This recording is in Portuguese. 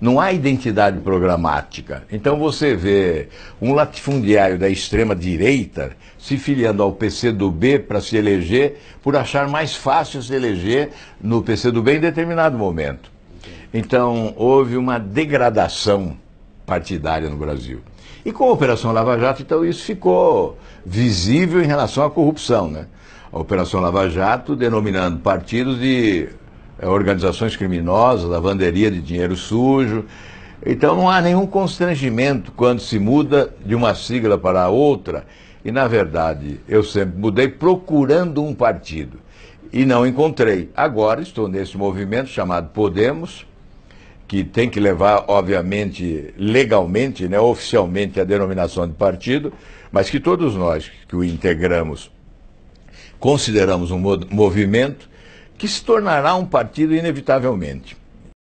Não há identidade programática. Então você vê um latifundiário da extrema direita se filiando ao PCdoB para se eleger por achar mais fácil se eleger no PCdoB em determinado momento. Então houve uma degradação partidária no Brasil. E com a Operação Lava Jato, então isso ficou visível em relação à corrupção, né? A Operação Lava Jato denominando partidos de é organizações criminosas, lavanderia de dinheiro sujo. Então não há nenhum constrangimento quando se muda de uma sigla para outra. E na verdade, eu sempre mudei procurando um partido e não encontrei. Agora estou nesse movimento chamado Podemos, que tem que levar, obviamente, legalmente, né, oficialmente, a denominação de partido, mas que todos nós que o integramos consideramos um movimento que se tornará um partido inevitavelmente.